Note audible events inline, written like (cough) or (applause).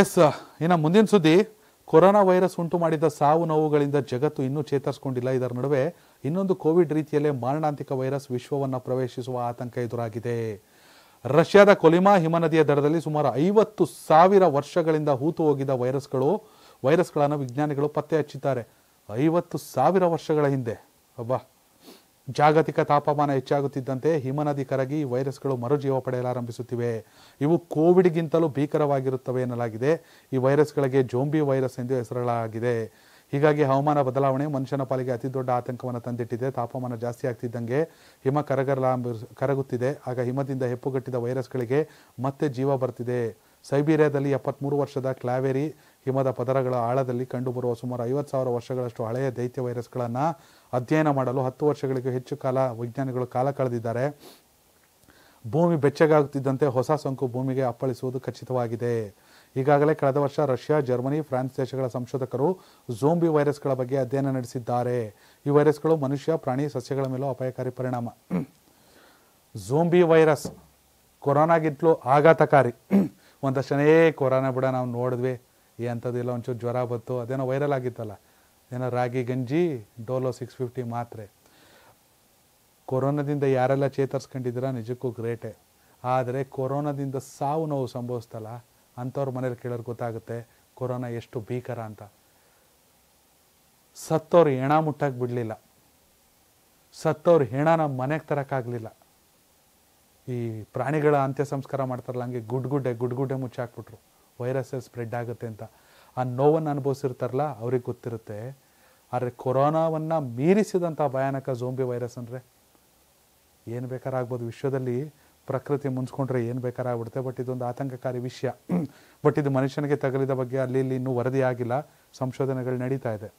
S ಇನ್ನು ಮುಂದಿನ ಸುದ್ದಿ ಕೊರೋನಾ ವೈರಸ್ ಉಂಟು ಮಾಡಿದ ಸಾವು ನೋವುಗಳಿಂದ ಜಗತ್ತು ಇನ್ನೂ ಚೇತರಿಸಿಕೊಂಡಿಲ್ಲ ಇದರ ನಡುವೆ ಇನ್ನೊಂದು ಕೋವಿಡ್ ರೀತಿಯಲ್ಲೇ ಮಾರಣಾಂತಿಕ ವೈರಸ್ ವಿಶ್ವವನ್ನು ಪ್ರವೇಶಿಸುವ ಆತಂಕ ಎದುರಾಗಿದೆ ರಷ್ಯಾದ ಕೊಲಿಮಾ ಹಿಮನದಿಯ ದಡದಲ್ಲಿ ಸುಮಾರು ಐವತ್ತು ಸಾವಿರ ವರ್ಷಗಳಿಂದ ಹೂತು ಹೋಗಿದ್ದ ವೈರಸ್ಗಳು ವೈರಸ್ಗಳನ್ನು ವಿಜ್ಞಾನಿಗಳು ಪತ್ತೆ ಹಚ್ಚಿದ್ದಾರೆ ಐವತ್ತು ಸಾವಿರ ವರ್ಷಗಳ ಹಿಂದೆ ಅಬ್ಬಾ ಜಾಗತಿಕ ತಾಪಮಾನ ಹೆಚ್ಚಾಗುತ್ತಿದ್ದಂತೆ ಹಿಮನದಿ ಕರಗಿ ವೈರಸ್ಗಳು ಮರುಜೀವ ಪಡೆಯಲಾರಂಭಿಸುತ್ತಿವೆ ಇವು ಕೋವಿಡ್ಗಿಂತಲೂ ಭೀಕರವಾಗಿರುತ್ತವೆ ಎನ್ನಲಾಗಿದೆ ಈ ವೈರಸ್ಗಳಿಗೆ ಜೋಂಬಿ ವೈರಸ್ ಎಂದು ಹೆಸರಲಾಗಿದೆ ಹೀಗಾಗಿ ಹವಾಮಾನ ಬದಲಾವಣೆ ಮನುಷ್ಯನ ಪಾಲಿಗೆ ಅತಿ ದೊಡ್ಡ ಆತಂಕವನ್ನು ತಂದಿಟ್ಟಿದೆ ತಾಪಮಾನ ಜಾಸ್ತಿ ಆಗ್ತಿದ್ದಂಗೆ ಹಿಮ ಕರಗಲಾಂಬ ಕರಗುತ್ತಿದೆ ಆಗ ಹಿಮದಿಂದ ಹೆಪ್ಪುಗಟ್ಟಿದ ವೈರಸ್ಗಳಿಗೆ ಮತ್ತೆ ಜೀವ ಬರ್ತಿದೆ ಸೈಬೀರಿಯಾದಲ್ಲಿ ಎಪ್ಪತ್ತ್ಮೂರು ವರ್ಷದ ಕ್ಲಾವೇರಿ ಹಿಮದ ಪದರಗಳ ಆಳದಲ್ಲಿ ಕಂಡುಬರುವ ಸುಮಾರು ಐವತ್ತು ಸಾವಿರ ವರ್ಷಗಳಷ್ಟು ಹಳೆಯ ದೈತ್ಯ ವೈರಸ್ಗಳನ್ನು ಅಧ್ಯಯನ ಮಾಡಲು ಹತ್ತು ವರ್ಷಗಳಿಗೂ ಹೆಚ್ಚು ಕಾಲ ವಿಜ್ಞಾನಿಗಳು ಕಾಲ ಕಳೆದಿದ್ದಾರೆ ಭೂಮಿ ಬೆಚ್ಚಗಾಗುತ್ತಿದ್ದಂತೆ ಹೊಸ ಸೋಂಕು ಭೂಮಿಗೆ ಅಪ್ಪಳಿಸುವುದು ಖಚಿತವಾಗಿದೆ ಈಗಾಗಲೇ ಕಳೆದ ವರ್ಷ ರಷ್ಯಾ ಜರ್ಮನಿ ಫ್ರಾನ್ಸ್ ದೇಶಗಳ ಸಂಶೋಧಕರು ಝೋಂಬಿ ವೈರಸ್ಗಳ ಬಗ್ಗೆ ಅಧ್ಯಯನ ನಡೆಸಿದ್ದಾರೆ ಈ ವೈರಸ್ಗಳು ಮನುಷ್ಯ ಪ್ರಾಣಿ ಸಸ್ಯಗಳ ಮೇಲೂ ಅಪಾಯಕಾರಿ ಪರಿಣಾಮ ಝೋಂಬಿ ವೈರಸ್ ಕೊರೋನಾಗಿಂತಲೂ ಆಘಾತಕಾರಿ ಒಂದಷ್ಟನೇ ಕೊರೋನಾ ಬಿಡ ನಾವು ನೋಡಿದ್ವಿ ಈ ಅಂಥದ್ದಿಲ್ಲ ಒಂಚೂರು ಜ್ವರ ಬತ್ತು ಅದೇನೋ ವೈರಲ್ ಆಗಿತ್ತಲ್ಲ ಏನೋ ರಾಗಿ ಗಂಜಿ ಡೋಲೋ ಸಿಕ್ಸ್ ಫಿಫ್ಟಿ ಮಾತ್ರೆ ಕೊರೋನಾದಿಂದ ಯಾರೆಲ್ಲ ಚೇತರಿಸ್ಕೊಂಡಿದ್ದೀರಾ ನಿಜಕ್ಕೂ ಗ್ರೇಟೆ ಆದರೆ ಕೊರೋನಾದಿಂದ ಸಾವು ನೋವು ಸಂಭವಿಸ್ತಲ್ಲ ಅಂಥವ್ರ ಮನೇಲಿ ಕೇಳೋರು ಗೊತ್ತಾಗುತ್ತೆ ಕೊರೋನಾ ಎಷ್ಟು ಭೀಕರ ಅಂತ ಸತ್ತವ್ರು ಹೆಣ ಮುಟ್ಟಕ್ಕೆ ಬಿಡಲಿಲ್ಲ ಹೆಣ ಹೆಣನ ಮನೆಗೆ ತರೋಕ್ಕಾಗಲಿಲ್ಲ ಈ ಪ್ರಾಣಿಗಳ ಅಂತ್ಯ ಸಂಸ್ಕಾರ ಮಾಡ್ತಾರಲ್ಲ ಹಂಗೆ ಗುಡ್ ಗುಡ್ಗುಡ್ಡೆ ಗುಡ್ ಮುಚ್ಚಾಕ್ಬಿಟ್ರು ವೈರಸ್ ಸ್ಪ್ರೆಡ್ ಆಗುತ್ತೆ ಅಂತ ಆ ನೋವನ್ನು ಅನುಭವಿಸಿರ್ತಾರಲ್ಲ ಅವ್ರಿಗೆ ಗೊತ್ತಿರುತ್ತೆ ಆದರೆ ಕೊರೋನಾವನ್ನು ಮೀರಿಸಿದಂಥ ಭಯಾನಕ ಜೋಂಬಿ ವೈರಸ್ ಅಂದರೆ ಏನು ಬೇಕಾರಾಗ್ಬೋದು ವಿಶ್ವದಲ್ಲಿ ಪ್ರಕೃತಿ ಮುಂಚ್ಕೊಂಡ್ರೆ ಏನು ಬೇಕಾರಾಗ್ಬಿಡುತ್ತೆ ಬಟ್ ಇದೊಂದು ಆತಂಕಕಾರಿ ವಿಷಯ ಬಟ್ (clears throat) ಇದು ಮನುಷ್ಯನಿಗೆ ತಗಲಿದ ಬಗ್ಗೆ ಅಲ್ಲಿ ಇಲ್ಲಿ ಇನ್ನೂ ವರದಿ ಆಗಿಲ್ಲ ಸಂಶೋಧನೆಗಳು ನಡೀತಾ ಇದೆ